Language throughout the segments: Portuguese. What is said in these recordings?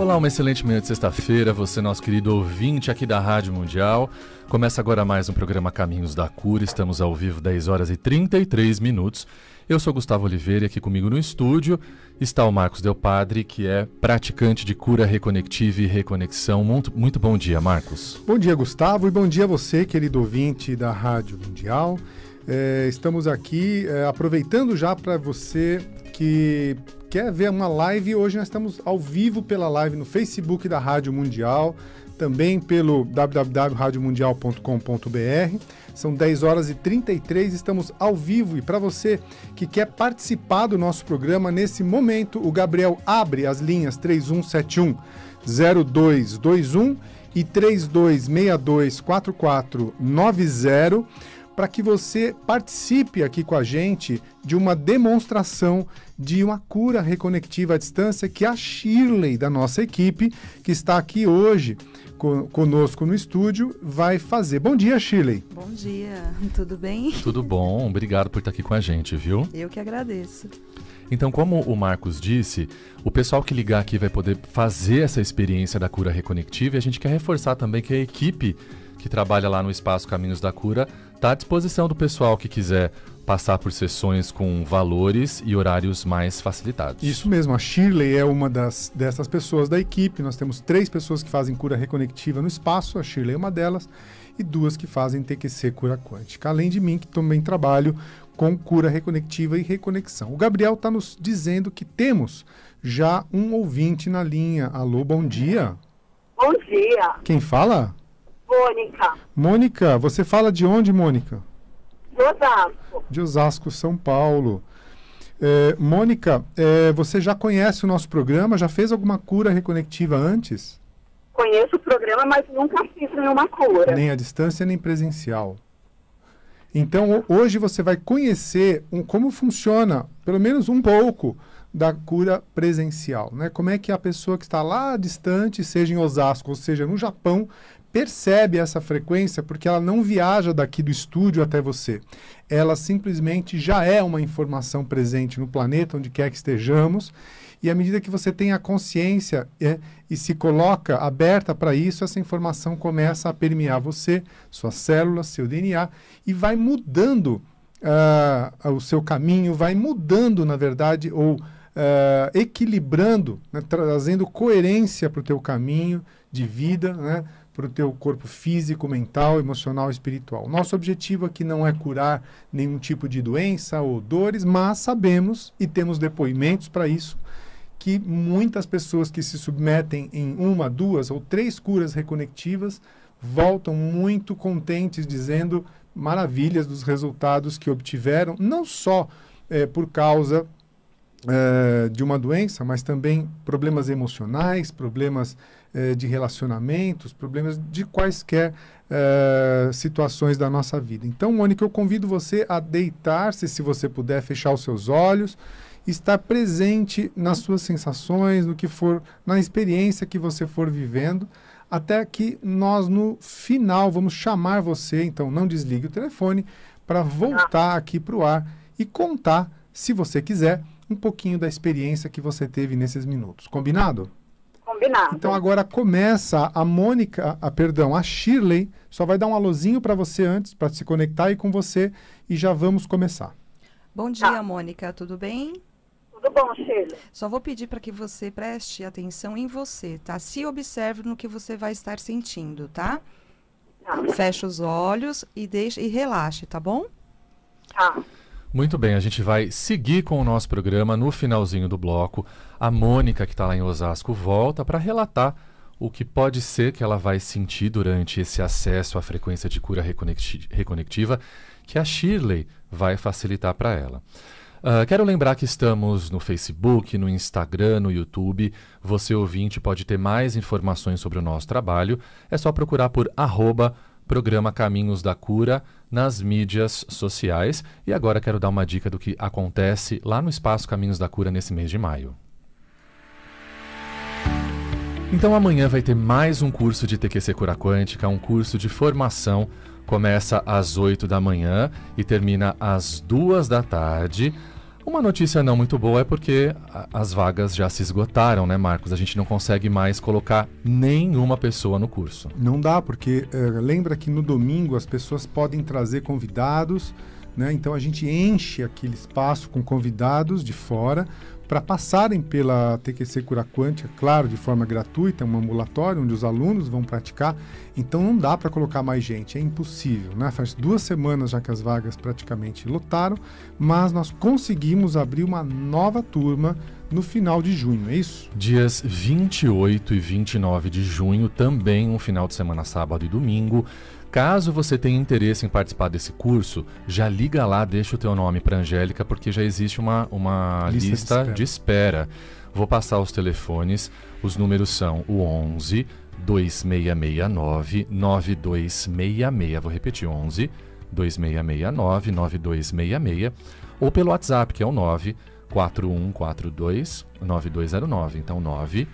Olá, uma excelente manhã de sexta-feira, você nosso querido ouvinte aqui da Rádio Mundial. Começa agora mais um programa Caminhos da Cura, estamos ao vivo 10 horas e 33 minutos. Eu sou Gustavo Oliveira e aqui comigo no estúdio está o Marcos Del Padre, que é praticante de cura reconectiva e reconexão. Muito, muito bom dia, Marcos. Bom dia, Gustavo, e bom dia a você, querido ouvinte da Rádio Mundial. É, estamos aqui é, aproveitando já para você que quer ver uma live, hoje nós estamos ao vivo pela live no Facebook da Rádio Mundial, também pelo www.radiomundial.com.br. São 10 horas e 33, estamos ao vivo e para você que quer participar do nosso programa nesse momento, o Gabriel abre as linhas 3171 0221 e 4490 para que você participe aqui com a gente de uma demonstração de uma cura reconectiva à distância, que é a Shirley, da nossa equipe, que está aqui hoje conosco no estúdio, vai fazer. Bom dia, Shirley. Bom dia, tudo bem? Tudo bom, obrigado por estar aqui com a gente, viu? Eu que agradeço. Então, como o Marcos disse, o pessoal que ligar aqui vai poder fazer essa experiência da cura reconectiva e a gente quer reforçar também que a equipe que trabalha lá no Espaço Caminhos da Cura está à disposição do pessoal que quiser passar por sessões com valores e horários mais facilitados. Isso mesmo, a Shirley é uma das, dessas pessoas da equipe. Nós temos três pessoas que fazem cura reconectiva no espaço, a Shirley é uma delas, e duas que fazem TQC cura quântica. Além de mim, que também trabalho com cura reconectiva e reconexão. O Gabriel está nos dizendo que temos já um ouvinte na linha. Alô, bom dia. Bom dia. Quem fala? Mônica. Mônica, você fala de onde, Mônica? de Osasco. De Osasco, São Paulo. É, Mônica, é, você já conhece o nosso programa? Já fez alguma cura reconectiva antes? Conheço o programa, mas nunca fiz nenhuma cura. Nem à distância, nem presencial. Então, hoje você vai conhecer um, como funciona, pelo menos um pouco, da cura presencial. Né? Como é que a pessoa que está lá distante, seja em Osasco ou seja no Japão, percebe essa frequência porque ela não viaja daqui do estúdio até você. Ela simplesmente já é uma informação presente no planeta, onde quer que estejamos. E à medida que você tem a consciência é, e se coloca aberta para isso, essa informação começa a permear você, suas células, seu DNA e vai mudando uh, o seu caminho, vai mudando, na verdade, ou uh, equilibrando, né, trazendo coerência para o teu caminho de vida, né? para o teu corpo físico, mental, emocional, espiritual. Nosso objetivo aqui não é curar nenhum tipo de doença ou dores, mas sabemos e temos depoimentos para isso que muitas pessoas que se submetem em uma, duas ou três curas reconectivas voltam muito contentes dizendo maravilhas dos resultados que obtiveram, não só é, por causa é, de uma doença, mas também problemas emocionais, problemas eh, de relacionamentos, problemas de quaisquer eh, situações da nossa vida. Então, Mônica, eu convido você a deitar-se, se você puder, fechar os seus olhos, estar presente nas suas sensações, no que for, na experiência que você for vivendo, até que nós no final vamos chamar você, então não desligue o telefone, para voltar aqui para o ar e contar, se você quiser, um pouquinho da experiência que você teve nesses minutos. Combinado? Combinado. Então agora começa a Mônica, a, ah, perdão, a Shirley, só vai dar um alôzinho para você antes, para se conectar aí com você e já vamos começar. Bom tá. dia, Mônica, tudo bem? Tudo bom, Shirley. Só vou pedir para que você preste atenção em você, tá? Se observe no que você vai estar sentindo, tá? tá. Feche os olhos e deixa e relaxe, tá bom? Tá. Muito bem, a gente vai seguir com o nosso programa no finalzinho do bloco. A Mônica, que está lá em Osasco, volta para relatar o que pode ser que ela vai sentir durante esse acesso à frequência de cura reconectiva que a Shirley vai facilitar para ela. Uh, quero lembrar que estamos no Facebook, no Instagram, no YouTube. Você ouvinte pode ter mais informações sobre o nosso trabalho. É só procurar por arroba programa Caminhos da Cura nas mídias sociais. E agora quero dar uma dica do que acontece lá no Espaço Caminhos da Cura nesse mês de maio. Então amanhã vai ter mais um curso de TQC Cura Quântica, um curso de formação. Começa às 8 da manhã e termina às 2 da tarde. Uma notícia não muito boa é porque as vagas já se esgotaram, né, Marcos? A gente não consegue mais colocar nenhuma pessoa no curso. Não dá, porque eh, lembra que no domingo as pessoas podem trazer convidados, né? Então a gente enche aquele espaço com convidados de fora para passarem pela TQC Cura Quântica, claro, de forma gratuita, é um ambulatório onde os alunos vão praticar. Então não dá para colocar mais gente, é impossível, né? Faz duas semanas já que as vagas praticamente lotaram, mas nós conseguimos abrir uma nova turma no final de junho, é isso? Dias 28 e 29 de junho, também um final de semana sábado e domingo. Caso você tenha interesse em participar desse curso, já liga lá, deixa o teu nome para Angélica, porque já existe uma, uma lista, lista de, espera. de espera. Vou passar os telefones. Os números são o 11 2669 9266. Vou repetir 11 2669 9266 ou pelo WhatsApp, que é o 9 4142 9209. Então 9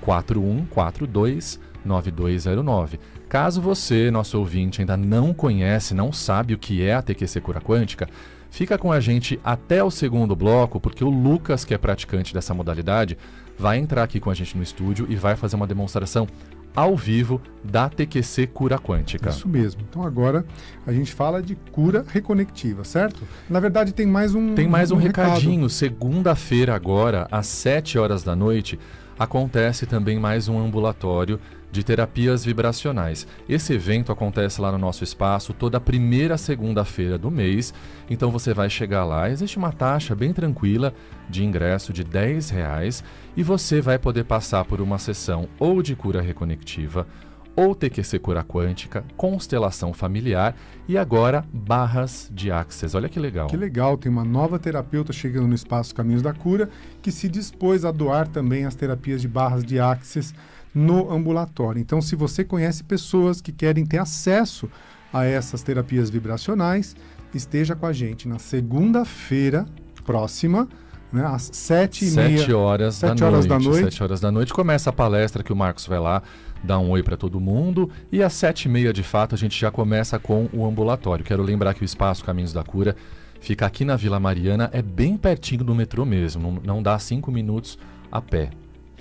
4142 9209. 9209. Caso você, nosso ouvinte, ainda não conhece, não sabe o que é a TQC Cura Quântica, fica com a gente até o segundo bloco, porque o Lucas, que é praticante dessa modalidade, vai entrar aqui com a gente no estúdio e vai fazer uma demonstração ao vivo da TQC Cura Quântica. Isso mesmo. Então agora a gente fala de cura reconectiva, certo? Na verdade tem mais um Tem mais um, um recadinho. Segunda-feira agora, às 7 horas da noite, acontece também mais um ambulatório de terapias vibracionais. Esse evento acontece lá no nosso espaço toda primeira segunda-feira do mês. Então você vai chegar lá, existe uma taxa bem tranquila de ingresso de 10 reais e você vai poder passar por uma sessão ou de cura reconectiva ou TQC Cura Quântica, Constelação Familiar e agora Barras de Axis. Olha que legal. Que legal, tem uma nova terapeuta chegando no espaço Caminhos da Cura que se dispôs a doar também as terapias de Barras de Axis no ambulatório. Então, se você conhece pessoas que querem ter acesso a essas terapias vibracionais, esteja com a gente na segunda-feira próxima, né, às sete e sete meia, horas, sete da, horas noite, da noite. Sete horas da noite começa a palestra que o Marcos vai lá dar um oi para todo mundo e às sete e meia de fato a gente já começa com o ambulatório. Quero lembrar que o espaço Caminhos da Cura fica aqui na Vila Mariana, é bem pertinho do metrô mesmo, não dá cinco minutos a pé.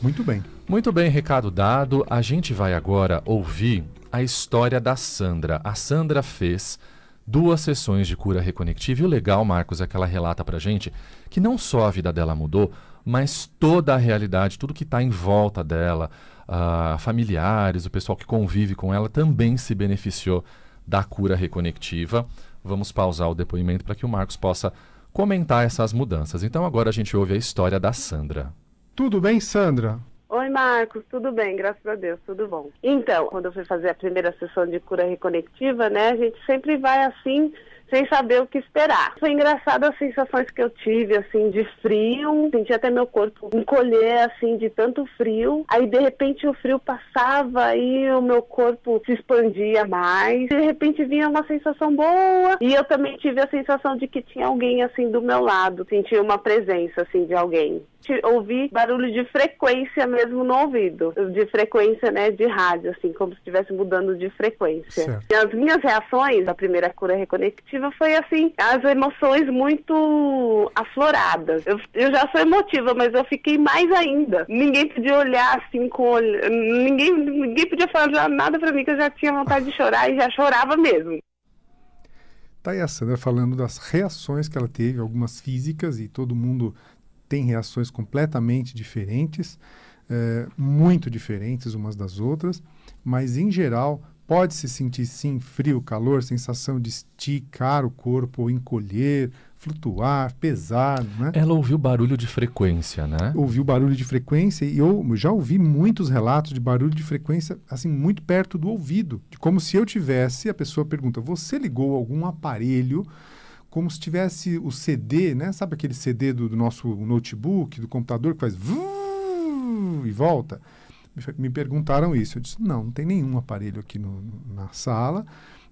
Muito bem. Muito bem, recado dado. A gente vai agora ouvir a história da Sandra. A Sandra fez duas sessões de cura reconectiva. E o legal, Marcos, é que ela relata pra gente que não só a vida dela mudou, mas toda a realidade, tudo que está em volta dela, uh, familiares, o pessoal que convive com ela também se beneficiou da cura reconectiva. Vamos pausar o depoimento para que o Marcos possa comentar essas mudanças. Então agora a gente ouve a história da Sandra. Tudo bem, Sandra? Oi, Marcos, tudo bem, graças a Deus, tudo bom. Então, quando eu fui fazer a primeira sessão de cura reconectiva, né, a gente sempre vai assim, sem saber o que esperar. Foi engraçado as sensações que eu tive, assim, de frio, senti até meu corpo encolher, assim, de tanto frio. Aí, de repente, o frio passava e o meu corpo se expandia mais. De repente, vinha uma sensação boa e eu também tive a sensação de que tinha alguém, assim, do meu lado, sentia uma presença, assim, de alguém ouvir barulho de frequência mesmo no ouvido, de frequência, né, de rádio, assim, como se estivesse mudando de frequência. Certo. E as minhas reações da primeira cura reconectiva foi assim, as emoções muito afloradas. Eu, eu já sou emotiva, mas eu fiquei mais ainda. Ninguém podia olhar assim com olho, ninguém, ninguém podia falar nada para mim que eu já tinha vontade de chorar e já chorava mesmo. Tá a Sandra né, Falando das reações que ela teve, algumas físicas, e todo mundo tem reações completamente diferentes, é, muito diferentes umas das outras, mas em geral pode se sentir sim frio, calor, sensação de esticar o corpo, encolher, flutuar, pesar. Né? Ela ouviu barulho de frequência, né? Ouviu barulho de frequência e eu já ouvi muitos relatos de barulho de frequência assim muito perto do ouvido, de como se eu tivesse. A pessoa pergunta: você ligou algum aparelho? Como se tivesse o CD, né? Sabe aquele CD do, do nosso notebook, do computador que faz e volta? me perguntaram isso. Eu disse: não, não tem nenhum aparelho aqui no, na sala.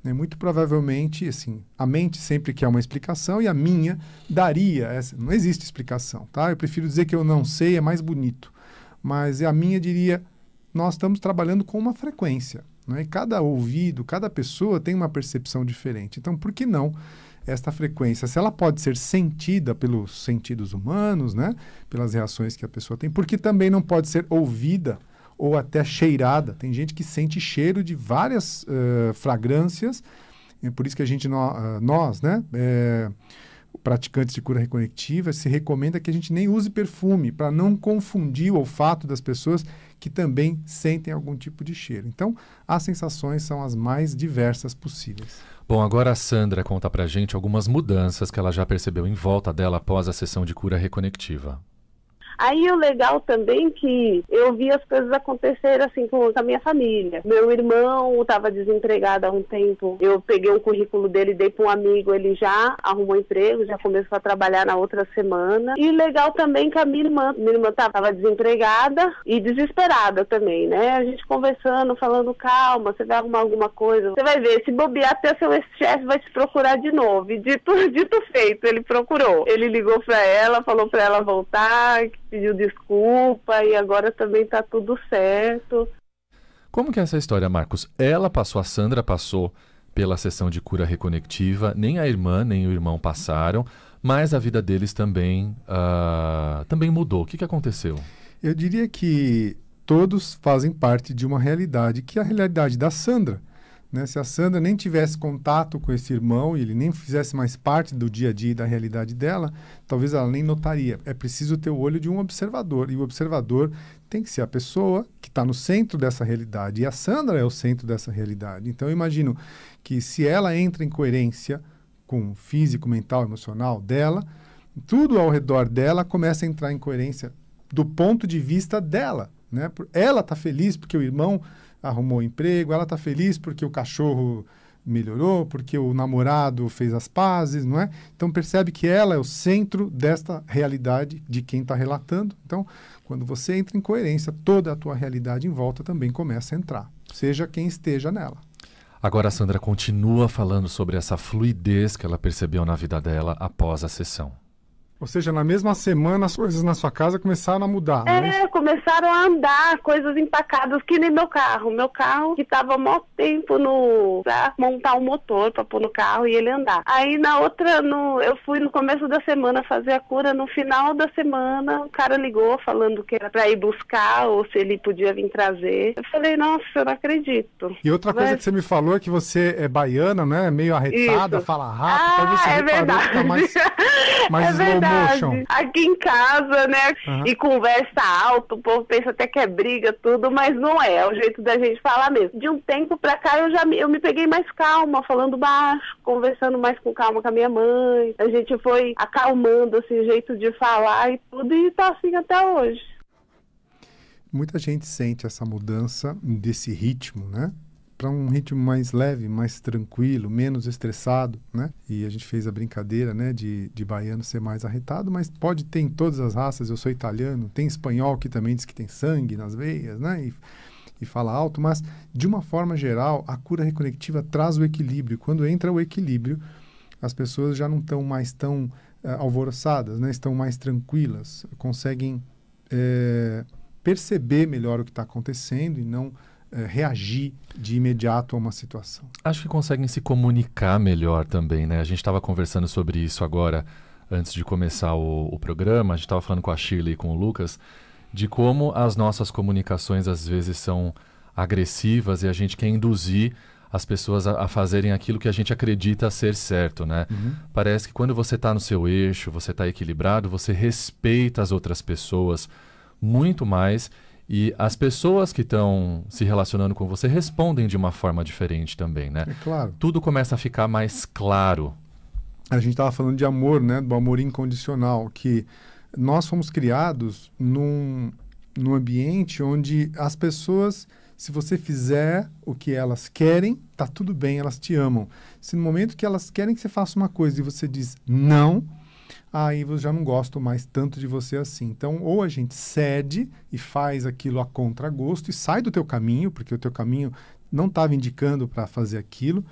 Né? Muito provavelmente, assim, a mente sempre quer uma explicação e a minha daria essa. Não existe explicação, tá? Eu prefiro dizer que eu não sei, é mais bonito. Mas a minha diria: nós estamos trabalhando com uma frequência. Né? E cada ouvido, cada pessoa tem uma percepção diferente. Então, por que não? esta frequência, se ela pode ser sentida pelos sentidos humanos, né, pelas reações que a pessoa tem, por que também não pode ser ouvida ou até cheirada. Tem gente que sente cheiro de várias uh, fragrâncias, é por isso que a gente, no, uh, nós, né, é, praticantes de cura reconectiva, se recomenda que a gente nem use perfume, para não confundir o olfato das pessoas que também sentem algum tipo de cheiro. Então, as sensações são as mais diversas possíveis. Bom, agora a Sandra conta pra gente algumas mudanças que ela já percebeu em volta dela após a sessão de cura reconectiva. Aí o legal também é que eu vi as coisas acontecerem assim com, a minha família. Meu irmão estava desempregado há um tempo. Eu peguei o currículo dele, dei para um amigo, ele já arrumou emprego, já começou a trabalhar na outra semana. E legal também que a minha irmã, minha irmã estava desempregada e desesperada também, né? A gente conversando, falando calma, você vai arrumar alguma coisa, você vai ver, se bobear até seu ex-chefe vai te procurar de novo. E dito, dito feito, ele procurou. Ele ligou para ela, falou para ela voltar, pediu desculpa e agora também está tudo certo. Como que é essa história, Marcos? Ela passou, a Sandra passou pela sessão de cura reconectiva, nem a irmã nem o irmão passaram, mas a vida deles também, uh, também mudou. O que, que aconteceu? Eu diria que todos fazem parte de uma realidade, que é a realidade da Sandra. Né? Se a Sandra nem tivesse contato com esse irmão e ele nem fizesse mais parte do dia a dia e da realidade dela, talvez ela nem notaria. É preciso ter o olho de um observador. E o observador tem que ser a pessoa que está no centro dessa realidade. E a Sandra é o centro dessa realidade. Então eu imagino que se ela entra em coerência com o físico, mental, emocional dela, tudo ao redor dela começa a entrar em coerência do ponto de vista dela. Né? Ela está feliz porque o irmão arrumou emprego, ela está feliz porque o cachorro melhorou, porque o namorado fez as pazes, não é? Então percebe que ela é o centro desta realidade de quem está relatando. Então, quando você entra em coerência, toda a tua realidade em volta também começa a entrar, seja quem esteja nela. Agora a Sandra continua falando sobre essa fluidez que ela percebeu na vida dela após a sessão. Ou seja, na mesma semana as coisas na sua casa começaram a mudar. É, né? começaram a andar, coisas empacadas, que nem meu carro. Meu carro que tava mó tempo no. pra montar o um motor pra pôr no carro e ele andar. Aí na outra, no, eu fui no começo da semana fazer a cura, no final da semana o cara ligou falando que era pra ir buscar ou se ele podia vir trazer. Eu falei, nossa, eu não acredito. E outra Mas... coisa que você me falou é que você é baiana, né? Meio arretada, Isso. fala rápido, então ah, talvez você é tá verdade. mais, mais é verdade Aqui em casa, né? Uhum. E conversa alto, o povo pensa até que é briga, tudo, mas não é. É o jeito da gente falar mesmo. De um tempo pra cá, eu já me, eu me peguei mais calma, falando baixo, conversando mais com calma com a minha mãe. A gente foi acalmando, assim, o jeito de falar e tudo, e tá assim até hoje. Muita gente sente essa mudança desse ritmo, né? para um ritmo mais leve, mais tranquilo, menos estressado, né? E a gente fez a brincadeira, né, de, de baiano ser mais arretado, mas pode ter em todas as raças. Eu sou italiano, tem espanhol que também diz que tem sangue nas veias, né? E, e fala alto, mas de uma forma geral, a cura reconectiva traz o equilíbrio. Quando entra o equilíbrio, as pessoas já não estão mais tão uh, alvoroçadas, né? Estão mais tranquilas, conseguem é, perceber melhor o que está acontecendo e não eh, reagir de imediato a uma situação. Acho que conseguem se comunicar melhor também, né? A gente estava conversando sobre isso agora, antes de começar o, o programa, a gente estava falando com a Shirley e com o Lucas, de como as nossas comunicações às vezes são agressivas e a gente quer induzir as pessoas a, a fazerem aquilo que a gente acredita ser certo, né? Uhum. Parece que quando você está no seu eixo, você está equilibrado, você respeita as outras pessoas muito mais e as pessoas que estão se relacionando com você respondem de uma forma diferente também, né? É claro. Tudo começa a ficar mais claro. A gente estava falando de amor, né? Do amor incondicional, que nós fomos criados num, num ambiente onde as pessoas, se você fizer o que elas querem, tá tudo bem, elas te amam. Se no momento que elas querem que você faça uma coisa e você diz não, aí eu já não gosto mais tanto de você assim. Então, ou a gente cede e faz aquilo a contragosto e sai do teu caminho, porque o teu caminho não estava indicando para fazer aquilo,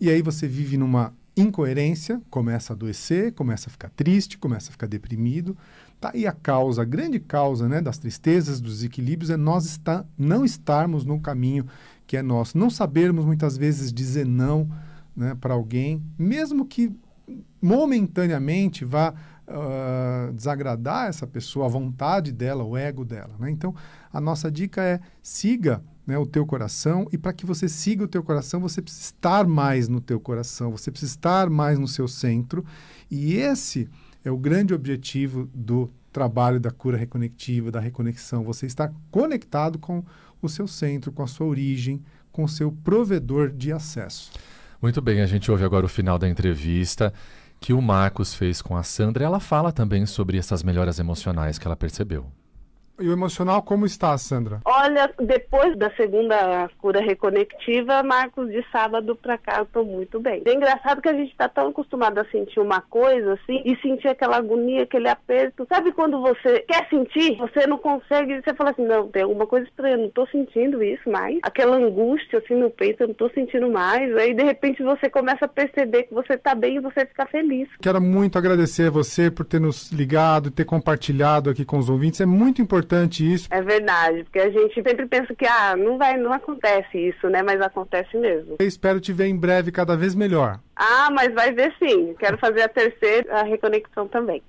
e aí você vive numa incoerência, começa a adoecer, começa a ficar triste, começa a ficar deprimido. Tá e a causa, a grande causa né, das tristezas, dos desequilíbrios, é nós está, não estarmos no caminho que é nosso, não sabermos muitas vezes dizer não né, para alguém, mesmo que momentaneamente vá uh, desagradar essa pessoa, a vontade dela, o ego dela. Né? Então, a nossa dica é siga né, o teu coração e para que você siga o teu coração, você precisa estar mais no teu coração, você precisa estar mais no seu centro e esse é o grande objetivo do trabalho da cura reconectiva, da reconexão, você está conectado com o seu centro, com a sua origem, com o seu provedor de acesso. Muito bem, a gente ouve agora o final da entrevista que o Marcos fez com a Sandra. Ela fala também sobre essas melhoras emocionais que ela percebeu. E o emocional como está, Sandra? Olha, depois da segunda cura reconectiva, Marcos, de sábado para cá eu tô muito bem. É engraçado que a gente tá tão acostumado a sentir uma coisa assim e sentir aquela agonia, aquele aperto. Sabe quando você quer sentir, você não consegue, você fala assim, não, tem alguma coisa estranha, não tô sentindo isso mais. Aquela angústia assim no peito, eu não tô sentindo mais. Aí de repente você começa a perceber que você tá bem e você fica feliz. Quero muito agradecer a você por ter nos ligado, ter compartilhado aqui com os ouvintes. É muito importante importante isso. É verdade, porque a gente sempre pensa que ah, não vai, não acontece isso, né? Mas acontece mesmo. Eu espero te ver em breve cada vez melhor. Ah, mas vai ver sim. Quero fazer a terceira, a reconexão também.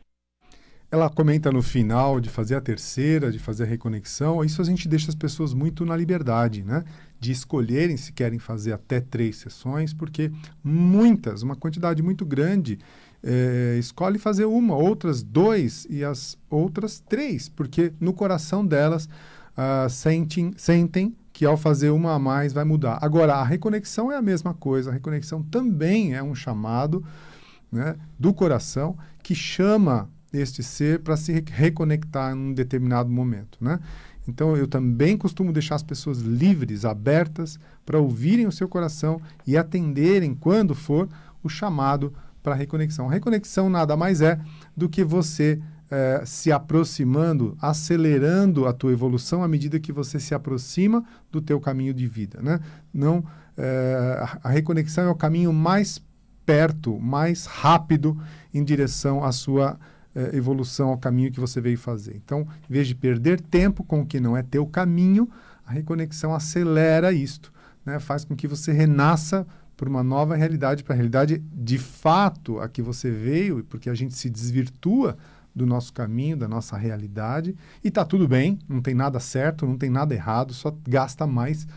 Ela comenta no final de fazer a terceira, de fazer a reconexão. Isso a gente deixa as pessoas muito na liberdade, né? De escolherem se querem fazer até três sessões, porque muitas, uma quantidade muito grande é, escolhe fazer uma, outras dois e as outras três, porque no coração delas uh, sentem, sentem que ao fazer uma a mais vai mudar. Agora, a reconexão é a mesma coisa, a reconexão também é um chamado né, do coração que chama este ser para se reconectar em um determinado momento. Né? Então, eu também costumo deixar as pessoas livres, abertas, para ouvirem o seu coração e atenderem, quando for, o chamado para reconexão. Reconexão nada mais é do que você é, se aproximando, acelerando a tua evolução à medida que você se aproxima do teu caminho de vida, né? Não, é, a reconexão é o caminho mais perto, mais rápido em direção à sua é, evolução, ao caminho que você veio fazer. Então, em vez de perder tempo com o que não é teu caminho, a reconexão acelera isto, né? Faz com que você renasça para uma nova realidade, para a realidade de fato a que você veio, porque a gente se desvirtua do nosso caminho, da nossa realidade, e está tudo bem, não tem nada certo, não tem nada errado, só gasta mais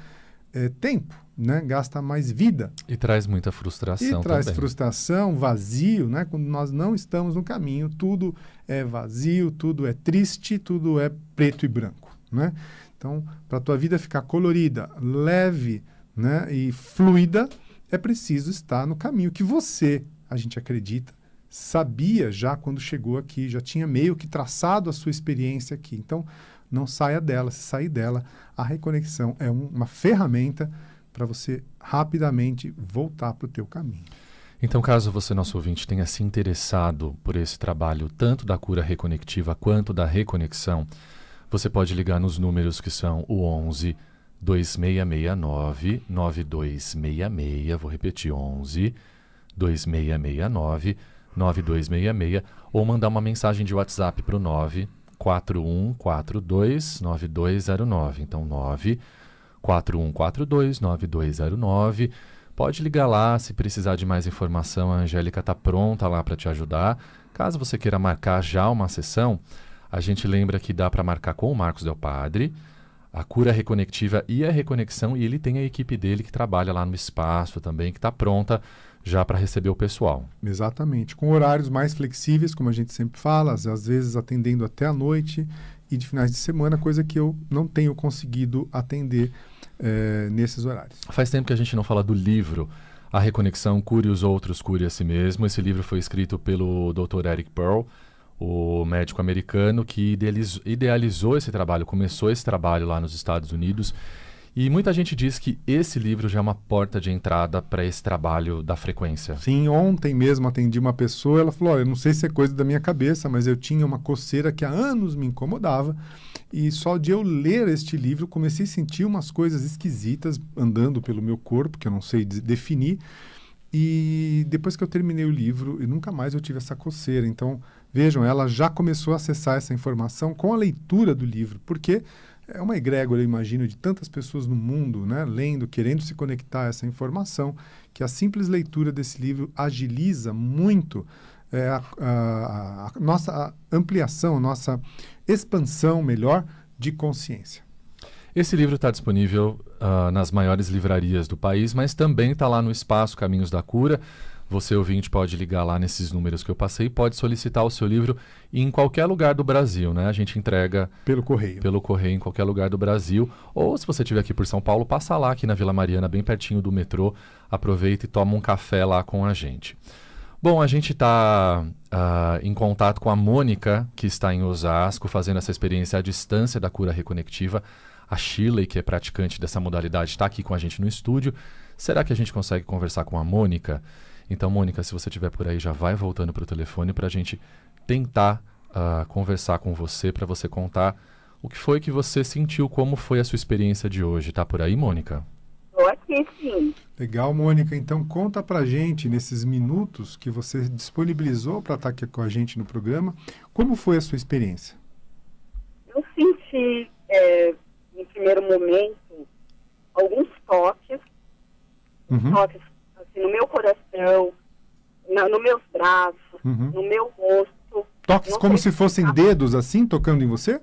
é, tempo, né? gasta mais vida. E traz muita frustração. E também. traz frustração, vazio, né? quando nós não estamos no caminho, tudo é vazio, tudo é triste, tudo é preto e branco. Né? Então, para a tua vida ficar colorida, leve né? e fluida, é preciso estar no caminho que você, a gente acredita, sabia já quando chegou aqui, já tinha meio que traçado a sua experiência aqui. Então, não saia dela, se sair dela, a reconexão é um, uma ferramenta para você rapidamente voltar para o teu caminho. Então, caso você, nosso ouvinte, tenha se interessado por esse trabalho, tanto da cura reconectiva quanto da reconexão, você pode ligar nos números que são o 11 2669 9266, vou repetir, 11 2669 9266, ou mandar uma mensagem de WhatsApp para o 94142 9209. Então, 94142 9209. Pode ligar lá se precisar de mais informação, a Angélica está pronta lá para te ajudar. Caso você queira marcar já uma sessão, a gente lembra que dá para marcar com o Marcos Del Padre a cura reconectiva e a reconexão, e ele tem a equipe dele que trabalha lá no espaço também, que está pronta já para receber o pessoal. Exatamente, com horários mais flexíveis, como a gente sempre fala, às vezes atendendo até a noite e de finais de semana, coisa que eu não tenho conseguido atender é, nesses horários. Faz tempo que a gente não fala do livro A Reconexão Cure os Outros, Cure a Si Mesmo. Esse livro foi escrito pelo Dr. Eric Pearl o médico americano que idealizou esse trabalho, começou esse trabalho lá nos Estados Unidos. E muita gente diz que esse livro já é uma porta de entrada para esse trabalho da frequência. Sim, ontem mesmo atendi uma pessoa, ela falou: Olha, não sei se é coisa da minha cabeça, mas eu tinha uma coceira que há anos me incomodava. E só de eu ler este livro comecei a sentir umas coisas esquisitas andando pelo meu corpo, que eu não sei definir. E depois que eu terminei o livro, e nunca mais eu tive essa coceira. Então, Vejam, ela já começou a acessar essa informação com a leitura do livro, porque é uma egrégora, eu imagino, de tantas pessoas no mundo, né, lendo, querendo se conectar a essa informação, que a simples leitura desse livro agiliza muito é, a, a, a, nossa ampliação, a nossa expansão, melhor, de consciência. Esse livro está disponível uh, nas maiores livrarias do país, mas também está lá no espaço Caminhos da Cura. Você, ouvinte, pode ligar lá nesses números que eu passei, pode solicitar o seu livro em qualquer lugar do Brasil, né? A gente entrega pelo correio. Pelo correio em qualquer lugar do Brasil, ou se você estiver aqui por São Paulo, passa lá aqui na Vila Mariana, bem pertinho do metrô, aproveita e toma um café lá com a gente. Bom, a gente está uh, ah, em contato com a Mônica, que está em Osasco, fazendo essa experiência à distância da cura reconectiva. A Shirley, que é praticante dessa modalidade, está aqui com a gente no estúdio. Será que a gente consegue conversar com a Mônica? Então, Mônica, se você estiver por aí, já vai voltando para o telefone para a gente tentar uh, conversar com você, para você contar o que foi que você sentiu, como foi a sua experiência de hoje. Tá por aí, Mônica? Estou aqui, sim. Legal, Mônica. Então, conta para gente, nesses minutos que você disponibilizou para estar tá aqui com a gente no programa, como foi a sua experiência? Eu senti, é, em primeiro momento, alguns toques, uhum. toques Assim, no meu coração, na, nos meus braços, uhum. no meu rosto. Toques como se fossem dedos assim, tocando em você?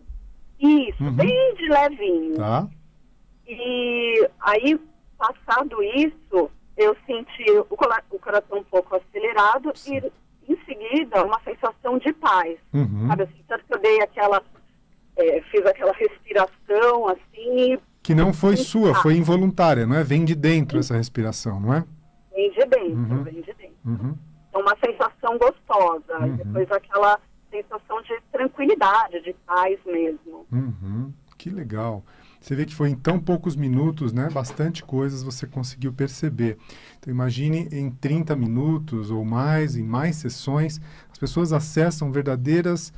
Isso, uhum. bem de levinho. Tá. E aí, passado isso, eu senti o, o coração um pouco acelerado e, em seguida, uma sensação de paz. Uhum. Sabe assim, tanto que eu dei aquela. É, fiz aquela respiração assim. Que não foi sua, foi involuntária, não é? Vem de dentro essa respiração, não é? bem, uhum. de bem. Uhum. É uma sensação gostosa, uhum. e depois aquela sensação de tranquilidade, de paz mesmo. Uhum. Que legal. Você vê que foi em tão poucos minutos, né? Bastante coisas você conseguiu perceber. Então imagine em 30 minutos ou mais, em mais sessões, as pessoas acessam verdadeiras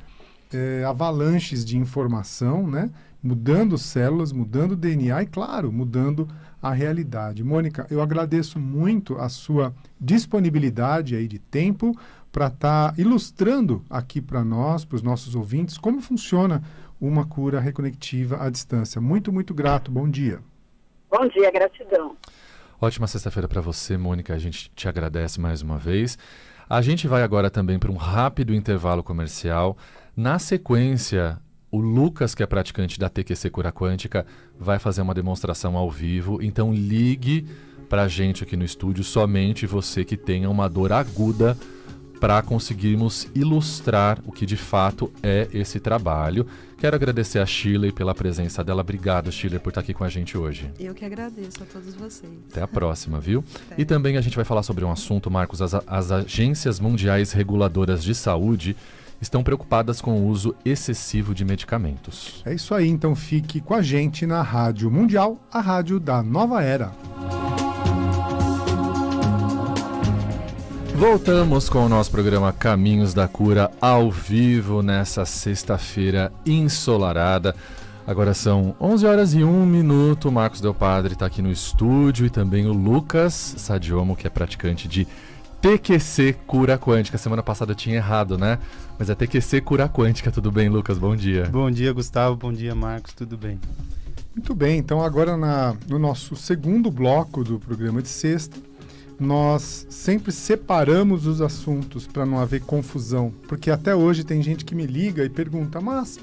é, avalanches de informação, né? Mudando células, mudando DNA e, claro, mudando a realidade. Mônica, eu agradeço muito a sua disponibilidade aí de tempo para estar tá ilustrando aqui para nós, para os nossos ouvintes, como funciona uma cura reconectiva à distância. Muito, muito grato. Bom dia. Bom dia, gratidão. Ótima sexta-feira para você, Mônica. A gente te agradece mais uma vez. A gente vai agora também para um rápido intervalo comercial. Na sequência, o Lucas, que é praticante da TQC Cura Quântica, vai fazer uma demonstração ao vivo. Então ligue para a gente aqui no estúdio, somente você que tenha uma dor aguda para conseguirmos ilustrar o que de fato é esse trabalho. Quero agradecer a Shirley pela presença dela. Obrigado, Shirley, por estar aqui com a gente hoje. Eu que agradeço a todos vocês. Até a próxima, viu? Até. E também a gente vai falar sobre um assunto, Marcos, as, as agências mundiais reguladoras de saúde estão preocupadas com o uso excessivo de medicamentos. É isso aí, então fique com a gente na Rádio Mundial, a rádio da nova era. Voltamos com o nosso programa Caminhos da Cura ao vivo nessa sexta-feira ensolarada. Agora são 11 horas e 1 minuto. O Marcos Del Padre está aqui no estúdio e também o Lucas Sadiomo, que é praticante de TQC Cura Quântica. Semana passada eu tinha errado, né? Mas é TQC Cura Quântica. Tudo bem, Lucas? Bom dia. Bom dia, Gustavo. Bom dia, Marcos. Tudo bem? Muito bem. Então, agora na, no nosso segundo bloco do programa de sexta, nós sempre separamos os assuntos para não haver confusão. Porque até hoje tem gente que me liga e pergunta, mas.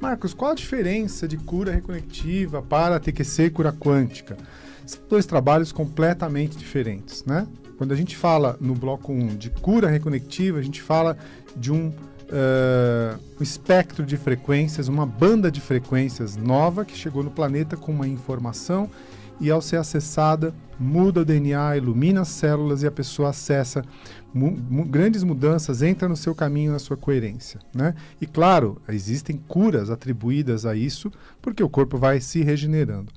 Marcos, qual a diferença de cura reconectiva para TQC e cura quântica? São dois trabalhos completamente diferentes, né? Quando a gente fala no bloco 1 de cura reconectiva, a gente fala de um, uh, um espectro de frequências, uma banda de frequências nova que chegou no planeta com uma informação e ao ser acessada muda o DNA, ilumina as células e a pessoa acessa mu mu grandes mudanças, entra no seu caminho, na sua coerência, né? E claro, existem curas atribuídas a isso, porque o corpo vai se regenerando.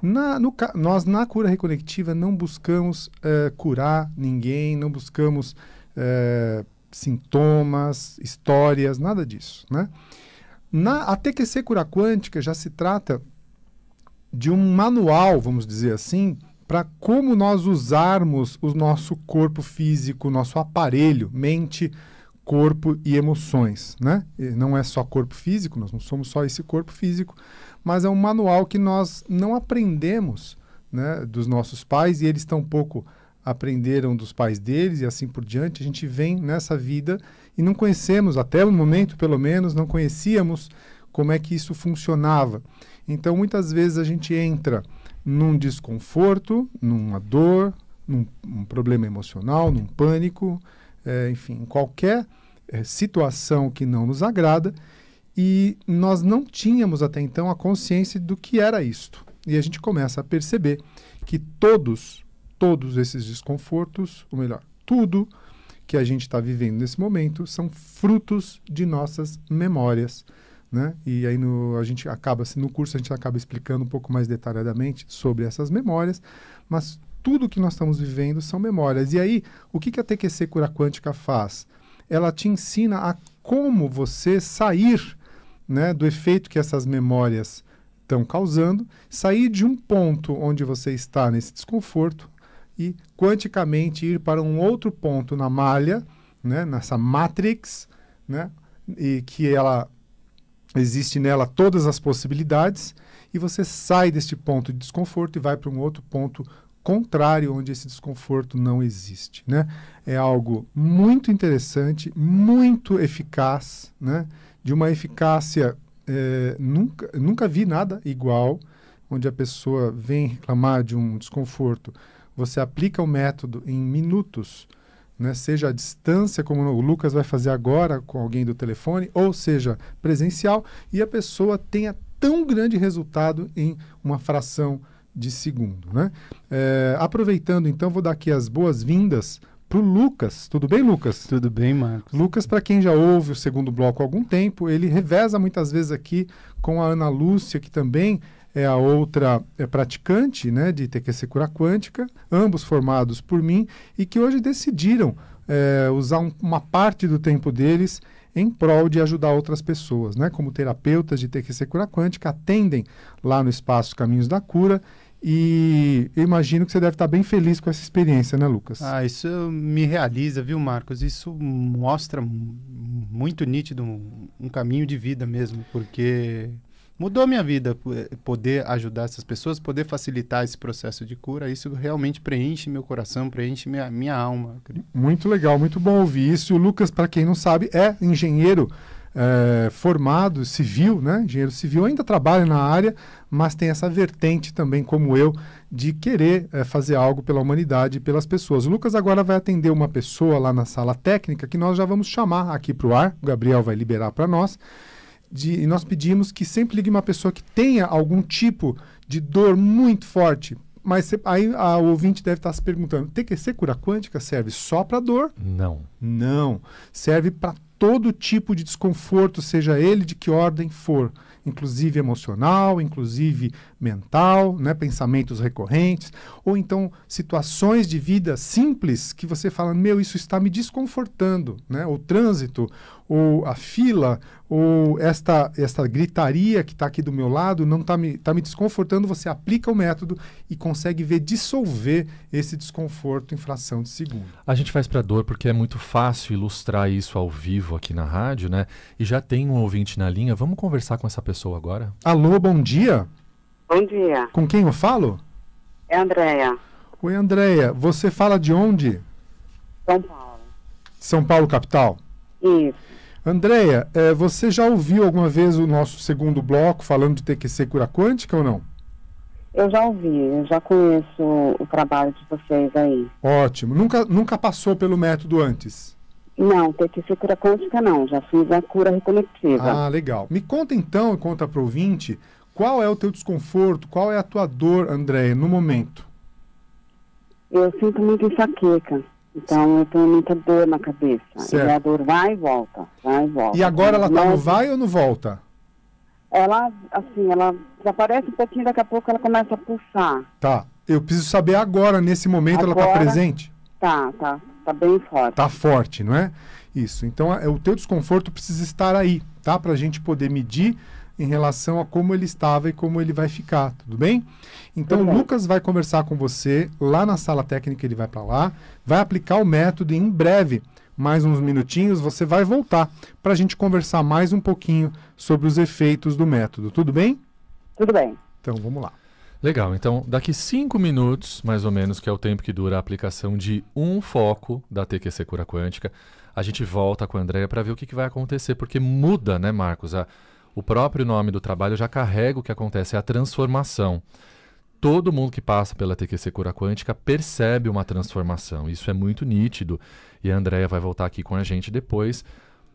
Na, no, nós, na cura reconectiva, não buscamos uh, curar ninguém, não buscamos uh, sintomas, histórias, nada disso. Né? Na a TQC Cura Quântica já se trata de um manual, vamos dizer assim, para como nós usarmos o nosso corpo físico, nosso aparelho, mente, corpo e emoções, né? E não é só corpo físico, nós não somos só esse corpo físico, mas é um manual que nós não aprendemos, né, dos nossos pais e eles tampouco aprenderam dos pais deles e assim por diante. A gente vem nessa vida e não conhecemos até o momento, pelo menos, não conhecíamos como é que isso funcionava. Então, muitas vezes a gente entra num desconforto, numa dor, num um problema emocional, num pânico, é, enfim, qualquer é, situação que não nos agrada e nós não tínhamos até então a consciência do que era isto. E a gente começa a perceber que todos, todos esses desconfortos, ou melhor, tudo que a gente está vivendo nesse momento são frutos de nossas memórias. Né? E aí no, a gente acaba, assim, no curso a gente acaba explicando um pouco mais detalhadamente sobre essas memórias, mas tudo que nós estamos vivendo são memórias. E aí, o que, que a TQC Cura Quântica faz? ela te ensina a como você sair né, do efeito que essas memórias estão causando, sair de um ponto onde você está nesse desconforto e quanticamente ir para um outro ponto na malha, né, nessa matrix, né, e que ela existe nela todas as possibilidades e você sai deste ponto de desconforto e vai para um outro ponto contrário, onde esse desconforto não existe. Né? É algo muito interessante, muito eficaz, né? de uma eficácia. É, nunca, nunca vi nada igual, onde a pessoa vem reclamar de um desconforto. Você aplica o método em minutos, né? seja à distância, como o Lucas vai fazer agora com alguém do telefone, ou seja, presencial, e a pessoa tenha tão grande resultado em uma fração de segundo. Né? É, aproveitando, então, vou dar aqui as boas-vindas para o Lucas. Tudo bem, Lucas? Tudo bem, Marcos. Lucas, para quem já ouve o segundo bloco há algum tempo, ele reveza muitas vezes aqui com a Ana Lúcia, que também é a outra é praticante né, de TQC Cura Quântica, ambos formados por mim, e que hoje decidiram é, usar um, uma parte do tempo deles em prol de ajudar outras pessoas, né? Como terapeutas de TQC Cura Quântica, atendem lá no espaço Caminhos da Cura e eu imagino que você deve estar bem feliz com essa experiência, né, Lucas? Ah, isso me realiza, viu, Marcos? Isso mostra muito nítido um, um caminho de vida mesmo, porque mudou minha vida poder ajudar essas pessoas, poder facilitar esse processo de cura. Isso realmente preenche meu coração, preenche minha, minha alma. Muito legal, muito bom ouvir isso. O Lucas, para quem não sabe, é engenheiro é, formado, civil, né, engenheiro civil, ainda trabalha na área, mas tem essa vertente também, como eu, de querer é, fazer algo pela humanidade e pelas pessoas. O Lucas agora vai atender uma pessoa lá na sala técnica que nós já vamos chamar aqui para o ar, o Gabriel vai liberar para nós. De, e nós pedimos que sempre ligue uma pessoa que tenha algum tipo de dor muito forte, mas aí a, o ouvinte deve estar tá se perguntando: TQC cura quântica serve só para dor? Não. Não. Serve para todo tipo de desconforto, seja ele de que ordem for, inclusive emocional, inclusive mental, né, pensamentos recorrentes, ou então situações de vida simples que você fala, meu, isso está me desconfortando, né, o trânsito, ou a fila, ou esta, esta gritaria que está aqui do meu lado não está me, tá me desconfortando, você aplica o método e consegue ver dissolver esse desconforto em fração de segundo. A gente faz para dor porque é muito fácil ilustrar isso ao vivo aqui na rádio, né? E já tem um ouvinte na linha, vamos conversar com essa pessoa agora? Alô, bom dia! Bom dia. Com quem eu falo? É a Andréia. Oi, Andréia. Você fala de onde? São Paulo. São Paulo, capital? Isso. Andréia, é, você já ouviu alguma vez o nosso segundo bloco falando de TQC cura quântica ou não? Eu já ouvi, eu já conheço o trabalho de vocês aí. Ótimo. Nunca, nunca passou pelo método antes? Não, TQC cura quântica não, já fiz a cura recoletiva. Ah, legal. Me conta então, conta para o ouvinte, qual é o teu desconforto, qual é a tua dor, Andréia, no momento? Eu sinto muito enxaqueca. Então eu tenho muita dor na cabeça. Certo. E a dor vai e volta, vai e volta. E agora ela tá no vai ou não volta? Ela, assim, ela desaparece um pouquinho, daqui a pouco ela começa a pulsar. Tá. Eu preciso saber agora, nesse momento, agora, ela tá presente? Tá, tá. Tá bem forte. Tá forte, não é? Isso. Então, é o teu desconforto precisa estar aí, tá? Pra gente poder medir em relação a como ele estava e como ele vai ficar, tudo bem? Então, Verdade. Lucas vai conversar com você lá na sala técnica, ele vai para lá, vai aplicar o método e em breve, mais uns minutinhos, você vai voltar para a gente conversar mais um pouquinho sobre os efeitos do método, tudo bem? Tudo bem. Então, vamos lá. Legal, então daqui cinco minutos, mais ou menos, que é o tempo que dura a aplicação de um foco da TQC Cura Quântica, a gente volta com a Andréia para ver o que, que vai acontecer, porque muda, né, Marcos, a, o próprio nome do trabalho já carrega o que acontece, é a transformação. Todo mundo que passa pela TQC Cura Quântica percebe uma transformação. Isso é muito nítido. E a Andrea vai voltar aqui com a gente depois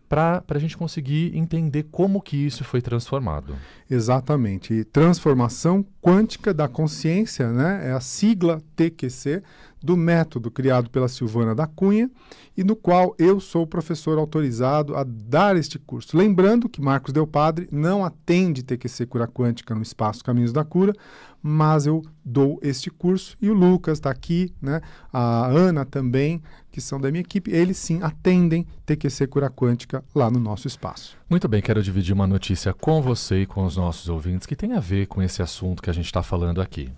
para a gente conseguir entender como que isso foi transformado. Exatamente. E transformação quântica da consciência, né? É a sigla TQC, do método criado pela Silvana da Cunha e no qual eu sou o professor autorizado a dar este curso. Lembrando que Marcos Del Padre não atende TQC Cura Quântica no Espaço Caminhos da Cura, mas eu dou este curso e o Lucas está aqui, né? a Ana também, que são da minha equipe, eles sim atendem TQC Cura Quântica lá no nosso espaço. Muito bem, quero dividir uma notícia com você e com os nossos ouvintes que tem a ver com esse assunto que a gente está falando aqui.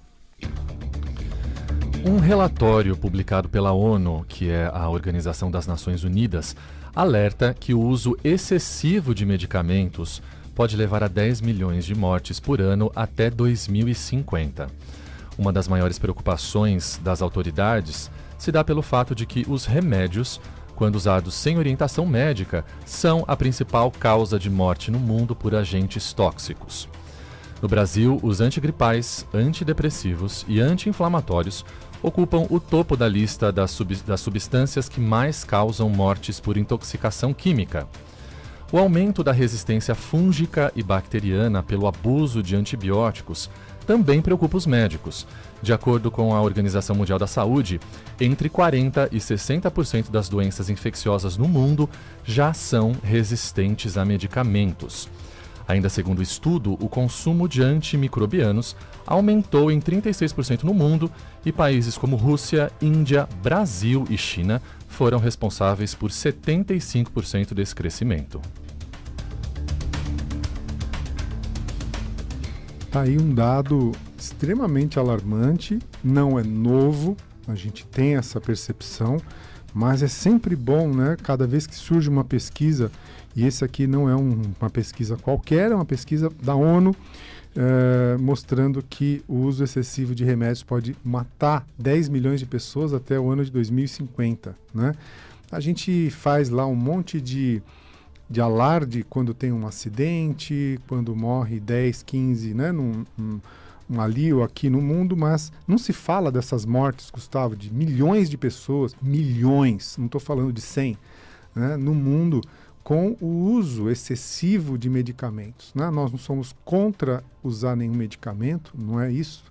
Um relatório publicado pela ONU, que é a Organização das Nações Unidas, alerta que o uso excessivo de medicamentos pode levar a 10 milhões de mortes por ano até 2050. Uma das maiores preocupações das autoridades se dá pelo fato de que os remédios, quando usados sem orientação médica, são a principal causa de morte no mundo por agentes tóxicos. No Brasil, os antigripais, antidepressivos e anti-inflamatórios ocupam o topo da lista das, sub das substâncias que mais causam mortes por intoxicação química. O aumento da resistência fúngica e bacteriana pelo abuso de antibióticos também preocupa os médicos. De acordo com a Organização Mundial da Saúde, entre 40% e 60% das doenças infecciosas no mundo já são resistentes a medicamentos. Ainda segundo o estudo, o consumo de antimicrobianos aumentou em 36% no mundo e países como Rússia, Índia, Brasil e China foram responsáveis por 75% desse crescimento. Está aí um dado extremamente alarmante, não é novo, a gente tem essa percepção, mas é sempre bom, né? Cada vez que surge uma pesquisa, e esse aqui não é um, uma pesquisa qualquer, é uma pesquisa da ONU, é, mostrando que o uso excessivo de remédios pode matar 10 milhões de pessoas até o ano de 2050. Né? A gente faz lá um monte de, de alarde quando tem um acidente, quando morre 10, 15, né? Num, um ali ou aqui no mundo, mas não se fala dessas mortes, Gustavo, de milhões de pessoas, milhões, não estou falando de 100, né, no mundo com o uso excessivo de medicamentos. Né? Nós não somos contra usar nenhum medicamento, não é isso,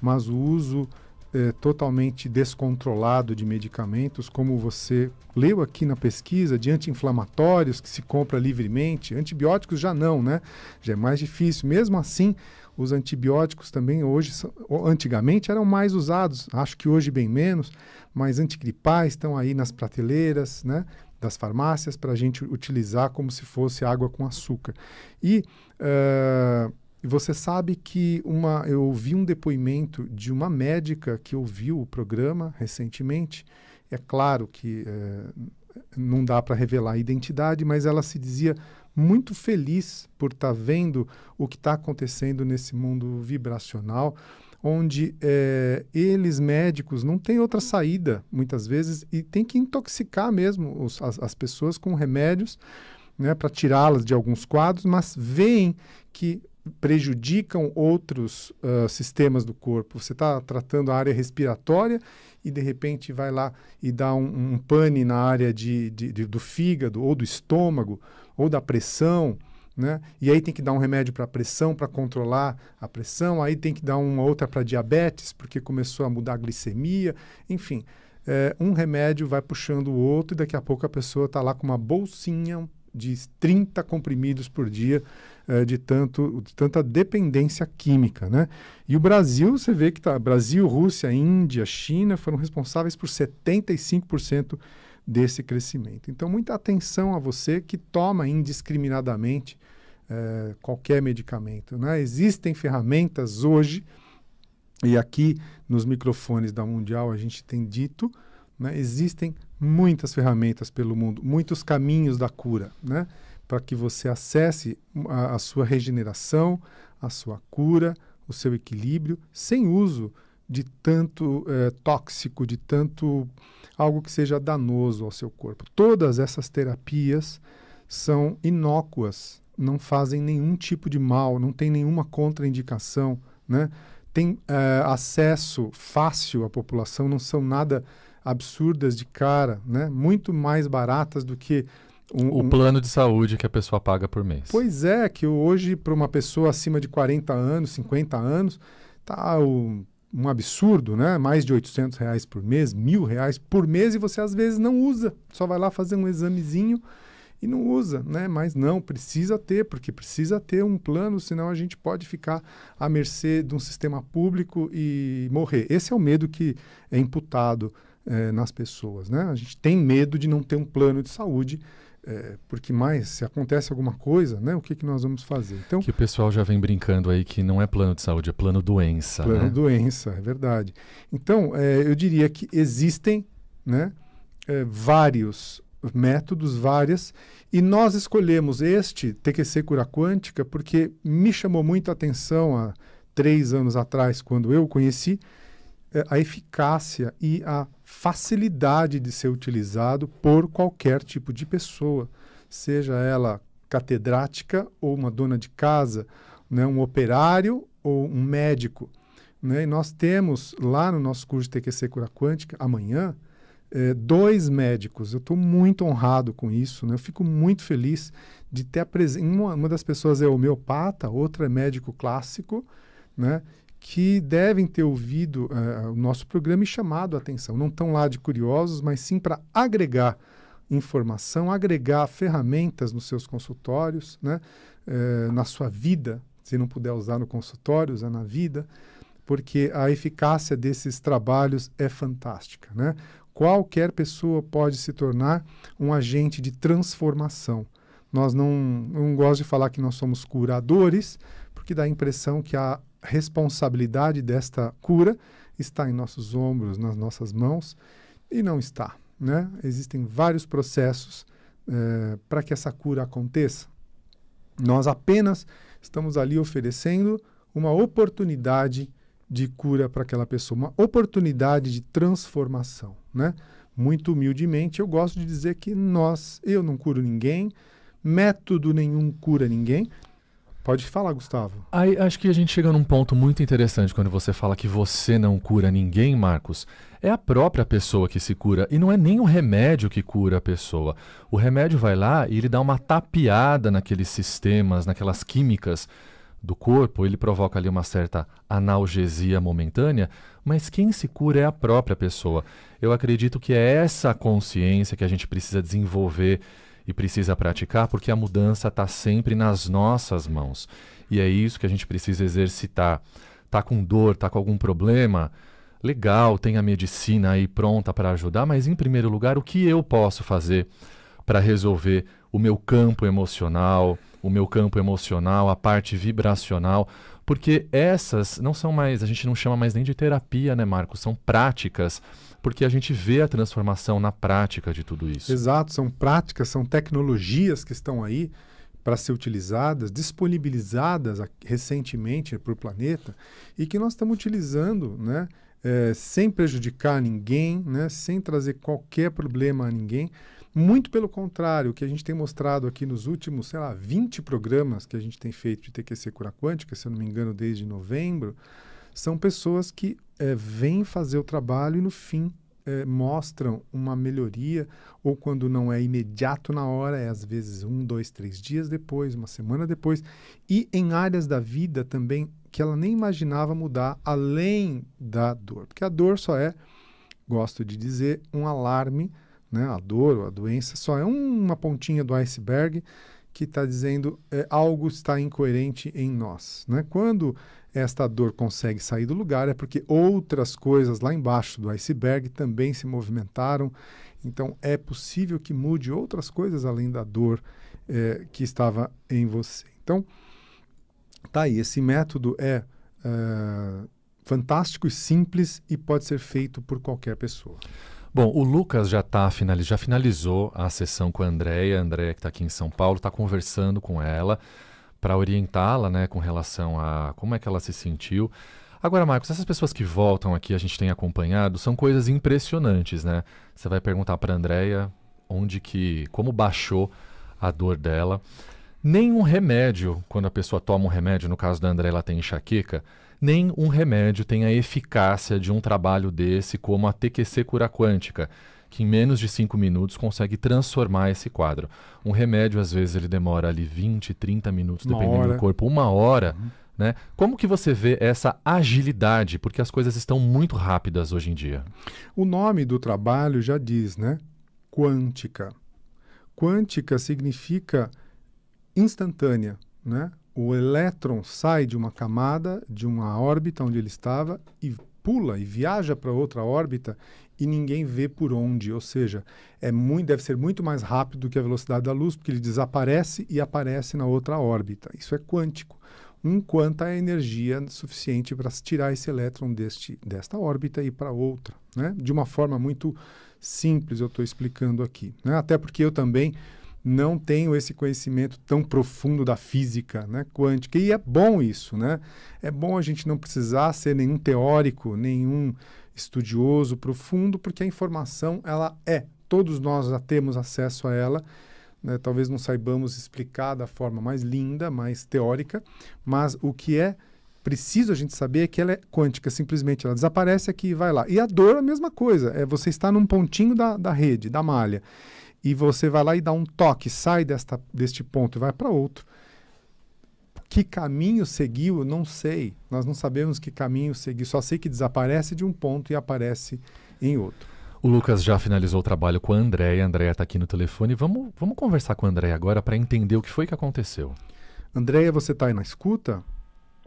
mas o uso é, totalmente descontrolado de medicamentos, como você leu aqui na pesquisa, de anti-inflamatórios que se compra livremente, antibióticos já não, né? Já é mais difícil. Mesmo assim, os antibióticos também hoje, são, antigamente eram mais usados, acho que hoje bem menos, mas antigripais estão aí nas prateleiras, né? das farmácias para a gente utilizar como se fosse água com açúcar. E uh, você sabe que uma, eu ouvi um depoimento de uma médica que ouviu o programa recentemente. É claro que uh, não dá para revelar a identidade, mas ela se dizia muito feliz por estar tá vendo o que está acontecendo nesse mundo vibracional, onde é, eles, médicos, não têm outra saída, muitas vezes, e tem que intoxicar mesmo os, as, as pessoas com remédios né, para tirá-las de alguns quadros, mas veem que prejudicam outros uh, sistemas do corpo. Você está tratando a área respiratória e de repente vai lá e dá um, um pane na área de, de, de, do fígado ou do estômago ou da pressão, né? E aí tem que dar um remédio para pressão para controlar a pressão, aí tem que dar uma outra para diabetes porque começou a mudar a glicemia, enfim. É, um remédio vai puxando o outro e daqui a pouco a pessoa está lá com uma bolsinha de 30 comprimidos por dia é, de, tanto, de tanta dependência química, né? E o Brasil, você vê que tá, Brasil, Rússia, Índia, China foram responsáveis por 75% desse crescimento. Então, muita atenção a você que toma indiscriminadamente é, qualquer medicamento. Né? Existem ferramentas hoje, e aqui nos microfones da Mundial a gente tem dito, né? existem muitas ferramentas pelo mundo, muitos caminhos da cura, né? para que você acesse a, a sua regeneração, a sua cura, o seu equilíbrio, sem uso de tanto é, tóxico, de tanto algo que seja danoso ao seu corpo. Todas essas terapias são inócuas, não fazem nenhum tipo de mal, não tem nenhuma contraindicação, né? tem é, acesso fácil à população, não são nada absurdas de cara, né? muito mais baratas do que um, o plano de saúde que a pessoa paga por mês. Pois é, que hoje, para uma pessoa acima de 40 anos, 50 anos, tá o um absurdo, né? Mais de 800 reais por mês, mil reais por mês e você às vezes não usa. Só vai lá fazer um examezinho e não usa, né? Mas não, precisa ter, porque precisa ter um plano, senão a gente pode ficar à mercê de um sistema público e morrer. Esse é o medo que é imputado eh, nas pessoas, né? A gente tem medo de não ter um plano de saúde é, porque mais, se acontece alguma coisa, né, o que, que nós vamos fazer? Então, que o pessoal já vem brincando aí que não é plano de saúde, é plano doença. Plano né? doença, é verdade. Então, é, eu diria que existem né, é, vários métodos, várias, e nós escolhemos este, TQC Cura Quântica, porque me chamou muito atenção há três anos atrás, quando eu o conheci, é, a eficácia e a facilidade de ser utilizado por qualquer tipo de pessoa, seja ela catedrática ou uma dona de casa, né, um operário ou um médico. Né? E nós temos lá no nosso curso de TQC Cura Quântica, amanhã, é, dois médicos. Eu estou muito honrado com isso, né? eu fico muito feliz de ter a presença. Uma, uma das pessoas é homeopata, outra é médico clássico, né? que devem ter ouvido uh, o nosso programa e chamado a atenção. Não estão lá de curiosos, mas sim para agregar informação, agregar ferramentas nos seus consultórios, né? Uh, na sua vida, se não puder usar no consultório, usar na vida, porque a eficácia desses trabalhos é fantástica. Né? Qualquer pessoa pode se tornar um agente de transformação. Nós não, não gosto de falar que nós somos curadores, porque dá a impressão que há responsabilidade desta cura está em nossos ombros, nas nossas mãos, e não está. Né? Existem vários processos eh, para que essa cura aconteça. Nós apenas estamos ali oferecendo uma oportunidade de cura para aquela pessoa, uma oportunidade de transformação. Né? Muito humildemente, eu gosto de dizer que nós, eu não curo ninguém, método nenhum cura ninguém. Pode falar, Gustavo. Aí, acho que a gente chega num ponto muito interessante quando você fala que você não cura ninguém, Marcos. É a própria pessoa que se cura e não é nem o remédio que cura a pessoa. O remédio vai lá e ele dá uma tapeada naqueles sistemas, naquelas químicas do corpo, ele provoca ali uma certa analgesia momentânea, mas quem se cura é a própria pessoa. Eu acredito que é essa consciência que a gente precisa desenvolver e precisa praticar, porque a mudança está sempre nas nossas mãos. E é isso que a gente precisa exercitar. Tá com dor, tá com algum problema, legal, tem a medicina aí pronta para ajudar, mas em primeiro lugar, o que eu posso fazer para resolver o meu campo emocional, o meu campo emocional, a parte vibracional, porque essas não são mais, a gente não chama mais nem de terapia, né, Marcos? São práticas, porque a gente vê a transformação na prática de tudo isso. Exato, são práticas, são tecnologias que estão aí para ser utilizadas, disponibilizadas recentemente para o planeta e que nós estamos utilizando, né? É, sem prejudicar ninguém, né, sem trazer qualquer problema a ninguém, muito pelo contrário, o que a gente tem mostrado aqui nos últimos, sei lá, 20 programas que a gente tem feito de TQC Cura Quântica, se eu não me engano, desde novembro, são pessoas que é, vêm fazer o trabalho e no fim é, mostram uma melhoria, ou quando não é imediato na hora, é às vezes um, dois, três dias depois, uma semana depois, e em áreas da vida também que ela nem imaginava mudar além da dor, porque a dor só é, gosto de dizer, um alarme né? a dor ou a doença, só é uma pontinha do iceberg que está dizendo é, algo está incoerente em nós. Né? Quando esta dor consegue sair do lugar, é porque outras coisas lá embaixo do iceberg também se movimentaram. Então, é possível que mude outras coisas além da dor é, que estava em você. Então, tá aí. Esse método é. é fantástico e simples e pode ser feito por qualquer pessoa. Bom, o Lucas já tá finaliz... já finalizou a sessão com a Andréia. A Andréia, que está aqui em São Paulo, está conversando com ela para orientá-la né, com relação a como é que ela se sentiu. Agora, Marcos, essas pessoas que voltam aqui, a gente tem acompanhado, são coisas impressionantes, né? Você vai perguntar para a Andréia onde que, como baixou a dor dela. Nenhum remédio, quando a pessoa toma um remédio, no caso da Andréia, ela tem enxaqueca, nem um remédio tem a eficácia de um trabalho desse, como a TQC cura quântica, que em menos de cinco minutos consegue transformar esse quadro. Um remédio, às vezes, ele demora ali 20, 30 minutos, uma dependendo hora. do corpo, uma hora. Uhum. Né? Como que você vê essa agilidade? Porque as coisas estão muito rápidas hoje em dia. O nome do trabalho já diz, né? Quântica. Quântica significa instantânea, né? o elétron sai de uma camada, de uma órbita onde ele estava e pula e viaja para outra órbita e ninguém vê por onde, ou seja, é muito, deve ser muito mais rápido que a velocidade da luz, porque ele desaparece e aparece na outra órbita. Isso é quântico. Um quanta é energia suficiente para tirar esse elétron deste, desta órbita e para outra. Né? De uma forma muito simples, eu estou explicando aqui. Né? Até porque eu também não tenho esse conhecimento tão profundo da física né, quântica. E é bom isso, né? É bom a gente não precisar ser nenhum teórico, nenhum estudioso profundo, porque a informação, ela é. Todos nós já temos acesso a ela. Né? Talvez não saibamos explicar da forma mais linda, mais teórica, mas o que é preciso a gente saber é que ela é quântica, simplesmente ela desaparece aqui e vai lá. E a dor é a mesma coisa, é você está num pontinho da, da rede, da malha e você vai lá e dá um toque, sai desta, deste ponto e vai para outro. Que caminho seguiu, não sei. Nós não sabemos que caminho seguiu, só sei que desaparece de um ponto e aparece em outro. O Lucas já finalizou o trabalho com a Andréia. A Andréia está aqui no telefone. Vamos, vamos conversar com a Andréia agora para entender o que foi que aconteceu. Andréia, você está aí na escuta?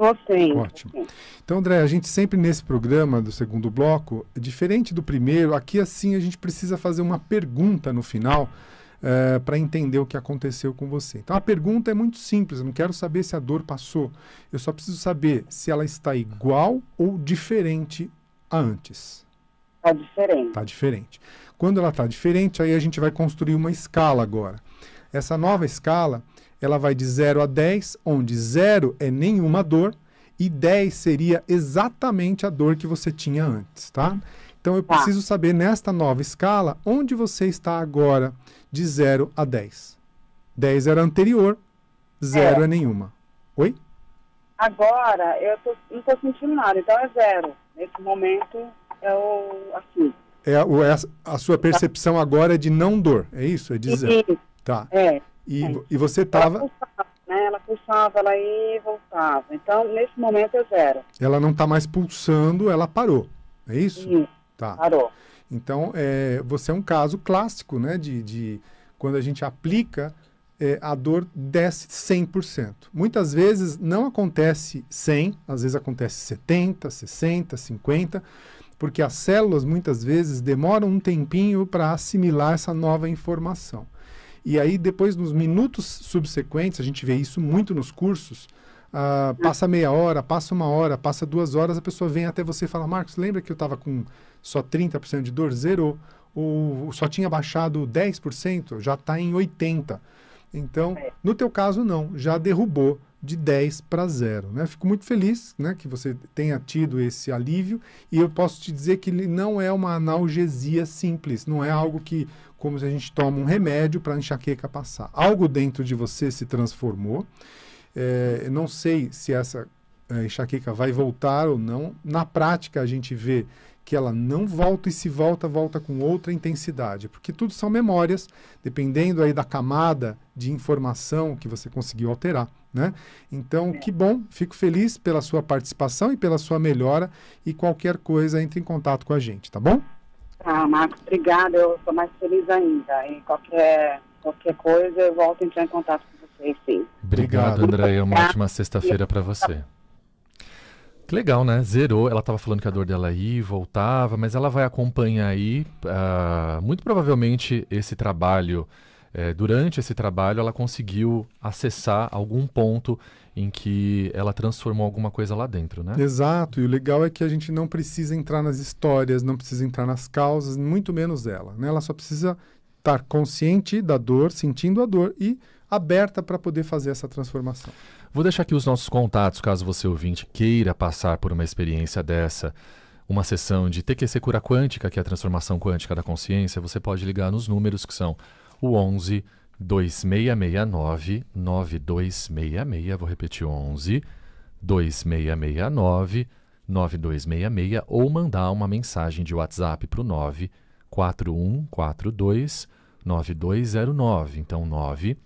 Estou sim. Ótimo. Então, André, a gente sempre nesse programa do segundo bloco, diferente do primeiro, aqui assim a gente precisa fazer uma pergunta no final. Uh, eh, para entender o que aconteceu com você. Então a pergunta é muito simples, eu não quero saber se a dor passou, eu só preciso saber se ela está igual ou diferente a antes. Está diferente. Está diferente. Quando ela está diferente, aí a gente vai construir uma escala agora. Essa nova escala, ela vai de 0 a 10, onde 0 é nenhuma dor e 10 seria exatamente a dor que você tinha antes, tá? Então eu tá. preciso saber nesta nova escala onde você está agora de 0 a 10. 10 era anterior, 0 é. é. nenhuma. Oi? Agora eu tô, não estou sentindo nada, então é 0. Nesse momento é o aqui. Assim. É, o, é a, a, sua percepção agora é de não dor, é isso? É de zero. Tá. É. E, é. e você estava. Ela, pulsava, né? ela pulsava, ela ia e voltava. Então, nesse momento é zero. Ela não está mais pulsando, ela parou. É isso? Sim, tá. parou. Então, é, você é um caso clássico, né? De, de quando a gente aplica, é, a dor desce 100%. Muitas vezes não acontece 100, às vezes acontece 70, 60, 50, porque as células muitas vezes demoram um tempinho para assimilar essa nova informação. E aí, depois, nos minutos subsequentes, a gente vê isso muito nos cursos. Ah, passa meia hora, passa uma hora, passa duas horas, a pessoa vem até você e fala: Marcos, lembra que eu estava com só 30% de dor? Zerou. Ou só tinha baixado 10%? Já está em 80%. Então, é. no teu caso, não. Já derrubou de 10 para 0. Né? Fico muito feliz né, que você tenha tido esse alívio e eu posso te dizer que ele não é uma analgesia simples, não é algo que como se a gente toma um remédio para a enxaqueca passar. Algo dentro de você se transformou. É, não sei se essa é, enxaqueca vai voltar ou não. Na prática, a gente vê que ela não volta e se volta, volta com outra intensidade, porque tudo são memórias, dependendo aí da camada de informação que você conseguiu alterar, né? Então, é. que bom, fico feliz pela sua participação e pela sua melhora e qualquer coisa entre em contato com a gente, tá bom? Ah, Marcos, obrigada. Eu estou mais feliz ainda. E qualquer, qualquer coisa, eu volto a entrar em contato com vocês, sim. Obrigado, Andréia. É uma ótima sexta-feira para você. Que legal, né? Zerou. Ela estava falando que a dor dela ia voltava, mas ela vai acompanhar aí, uh, muito provavelmente, esse trabalho é, durante esse trabalho, ela conseguiu acessar algum ponto em que ela transformou alguma coisa lá dentro, né? Exato. E o legal é que a gente não precisa entrar nas histórias, não precisa entrar nas causas, muito menos ela. Né? Ela só precisa estar tá consciente da dor, sentindo a dor e aberta para poder fazer essa transformação. Vou deixar aqui os nossos contatos, caso você ouvinte queira passar por uma experiência dessa uma sessão de TQC Cura Quântica, que é a transformação quântica da consciência, você pode ligar nos números que são o 11 2669 9266, vou repetir 11 2669 9266 ou mandar uma mensagem de WhatsApp para o 94142 9209. Então 9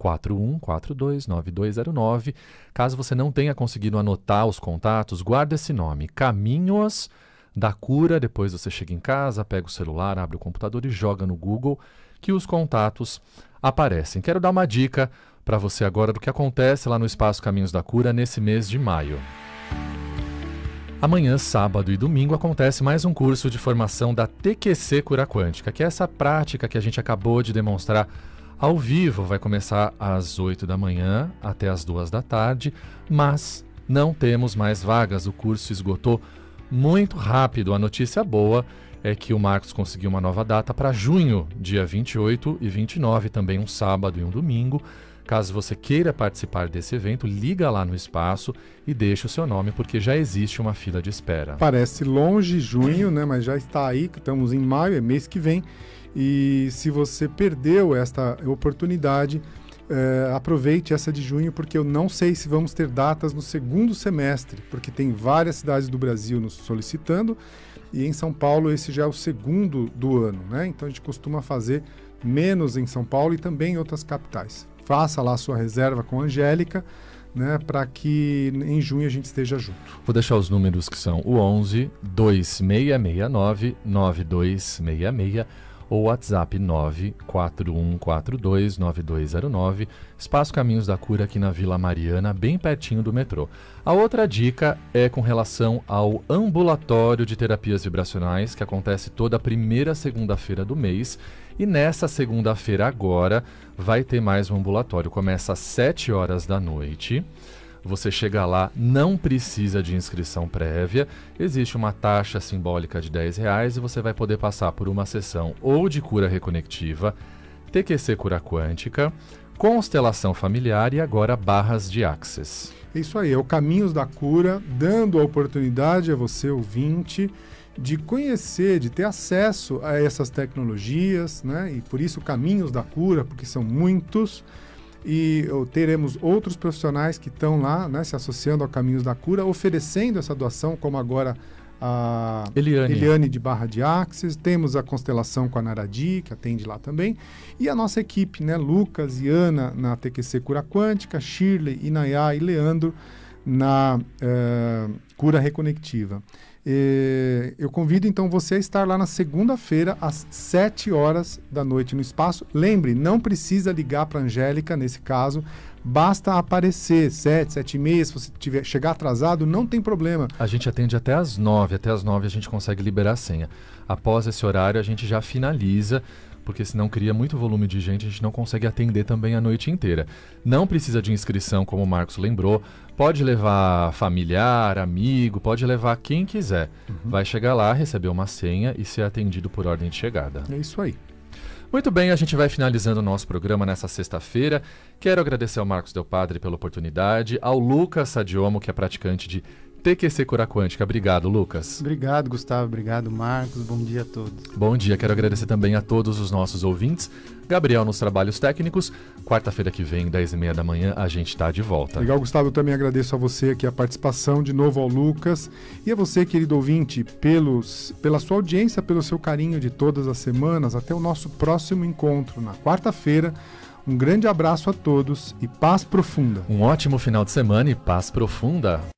41429209. Caso você não tenha conseguido anotar os contatos, guarda esse nome, Caminhos da Cura. Depois você chega em casa, pega o celular, abre o computador e joga no Google que os contatos aparecem. Quero dar uma dica para você agora do que acontece lá no Espaço Caminhos da Cura nesse mês de maio. Amanhã, sábado e domingo acontece mais um curso de formação da TQC Cura Quântica, que é essa prática que a gente acabou de demonstrar ao vivo. Vai começar às 8 da manhã até às 2 da tarde, mas não temos mais vagas. O curso esgotou muito rápido. A notícia boa é que o Marcos conseguiu uma nova data para junho, dia 28 e 29, também um sábado e um domingo. Caso você queira participar desse evento, liga lá no espaço e deixa o seu nome, porque já existe uma fila de espera. Parece longe junho, né? Mas já está aí, estamos em maio, é mês que vem. E se você perdeu esta oportunidade, é, aproveite essa de junho, porque eu não sei se vamos ter datas no segundo semestre, porque tem várias cidades do Brasil nos solicitando e em São Paulo esse já é o segundo do ano, né? Então a gente costuma fazer menos em São Paulo e também em outras capitais. Faça lá a sua reserva com a Angélica, né, para que em junho a gente esteja junto. Vou deixar os números que são o 11 2669 9266 ou WhatsApp 941429209, Espaço Caminhos da Cura aqui na Vila Mariana, bem pertinho do metrô. A outra dica é com relação ao ambulatório de terapias vibracionais que acontece toda primeira segunda-feira do mês. E nessa segunda-feira agora vai ter mais um ambulatório. Começa às 7 horas da noite. Você chega lá, não precisa de inscrição prévia, existe uma taxa simbólica de 10 reais e você vai poder passar por uma sessão ou de cura reconectiva, TQC cura quântica, constelação familiar e agora barras de access. Isso aí, é o Caminhos da Cura, dando a oportunidade a você, ouvinte, de conhecer, de ter acesso a essas tecnologias, né? E por isso Caminhos da Cura, porque são muitos e teremos outros profissionais que estão lá, né, se associando ao Caminhos da Cura, oferecendo essa doação, como agora a Eliane, Eliane de Barra de Axis, temos a Constelação com a Naradi, que atende lá também, e a nossa equipe, né, Lucas e Ana na TQC Cura Quântica, Shirley, Inayá e Leandro na uh, Cura Reconectiva. E eh, eu convido então você a estar lá na segunda-feira, às 7 horas da noite no espaço. Lembre, não precisa ligar para a Angélica nesse caso. Basta aparecer, 7, 7 e meia, se você tiver, chegar atrasado, não tem problema. A gente atende até às 9, até às 9 a gente consegue liberar a senha. Após esse horário, a gente já finaliza porque senão cria muito volume de gente, a gente não consegue atender também a noite inteira. Não precisa de inscrição, como o Marcos lembrou, pode levar familiar, amigo, pode levar quem quiser. Uhum. Vai chegar lá, receber uma senha e ser atendido por ordem de chegada. É isso aí. Muito bem, a gente vai finalizando o nosso programa nessa sexta-feira. Quero agradecer ao Marcos Del Padre pela oportunidade, ao Lucas Sadiomo, que é praticante de TQC Cura Quântica. Obrigado, Lucas. Obrigado, Gustavo. Obrigado, Marcos. Bom dia a todos. Bom dia. Quero agradecer também a todos os nossos ouvintes. Gabriel nos trabalhos técnicos. Quarta-feira que vem, 10h30 da manhã, a gente está de volta. Legal, Gustavo. Eu também agradeço a você aqui a participação, de novo ao Lucas. E a você, querido ouvinte, pelos, pela sua audiência, pelo seu carinho de todas as semanas. Até o nosso próximo encontro, na quarta-feira. Um grande abraço a todos e paz profunda. Um ótimo final de semana e paz profunda.